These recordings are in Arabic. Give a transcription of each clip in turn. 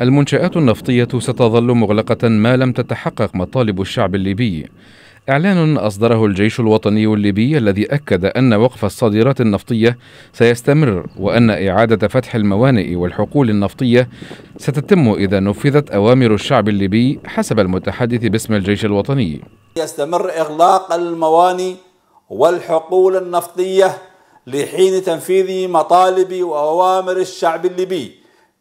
المنشآت النفطية ستظل مغلقة ما لم تتحقق مطالب الشعب الليبي إعلان أصدره الجيش الوطني الليبي الذي أكد أن وقف الصادرات النفطية سيستمر وأن إعادة فتح الموانئ والحقول النفطية ستتم إذا نفذت أوامر الشعب الليبي حسب المتحدث باسم الجيش الوطني يستمر إغلاق الموانئ والحقول النفطية لحين تنفيذ مطالب وأوامر الشعب الليبي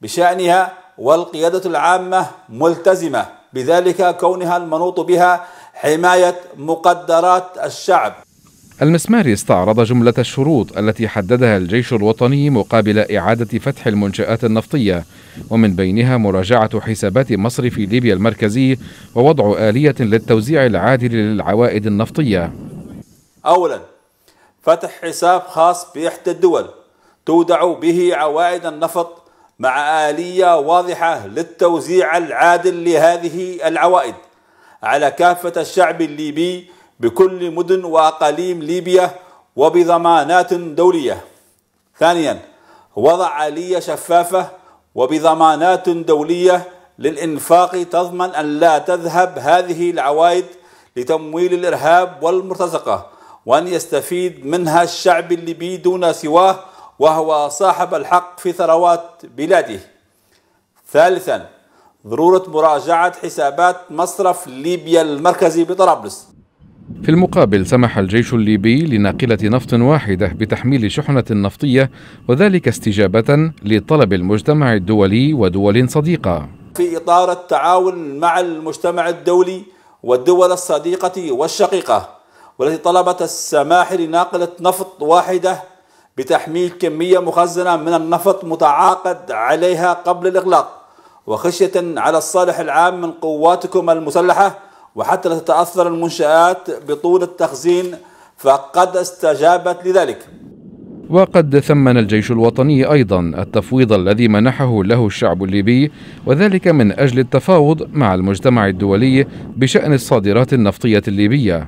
بشأنها والقيادة العامة ملتزمة بذلك كونها المنوط بها حماية مقدرات الشعب المسماري استعرض جملة الشروط التي حددها الجيش الوطني مقابل إعادة فتح المنشآت النفطية ومن بينها مراجعة حسابات مصرف ليبيا المركزي ووضع آلية للتوزيع العادل للعوائد النفطية أولا فتح حساب خاص بإحدى الدول تودع به عوائد النفط مع آلية واضحة للتوزيع العادل لهذه العوائد على كافة الشعب الليبي بكل مدن وأقاليم ليبيا وبضمانات دولية ثانيا وضع آلية شفافة وبضمانات دولية للإنفاق تضمن أن لا تذهب هذه العوائد لتمويل الإرهاب والمرتزقة وأن يستفيد منها الشعب الليبي دون سواه وهو صاحب الحق في ثروات بلاده ثالثا ضرورة مراجعة حسابات مصرف ليبيا المركزي بطرابلس في المقابل سمح الجيش الليبي لناقلة نفط واحدة بتحميل شحنة نفطية وذلك استجابة لطلب المجتمع الدولي ودول صديقة في إطار التعاون مع المجتمع الدولي والدول الصديقة والشقيقة والتي طلبت السماح لناقلة نفط واحدة بتحميل كمية مخزنة من النفط متعاقد عليها قبل الإغلاق وخشية على الصالح العام من قواتكم المسلحة وحتى لا تتأثر المنشآت بطول التخزين فقد استجابت لذلك وقد ثمن الجيش الوطني أيضا التفويض الذي منحه له الشعب الليبي وذلك من أجل التفاوض مع المجتمع الدولي بشأن الصادرات النفطية الليبية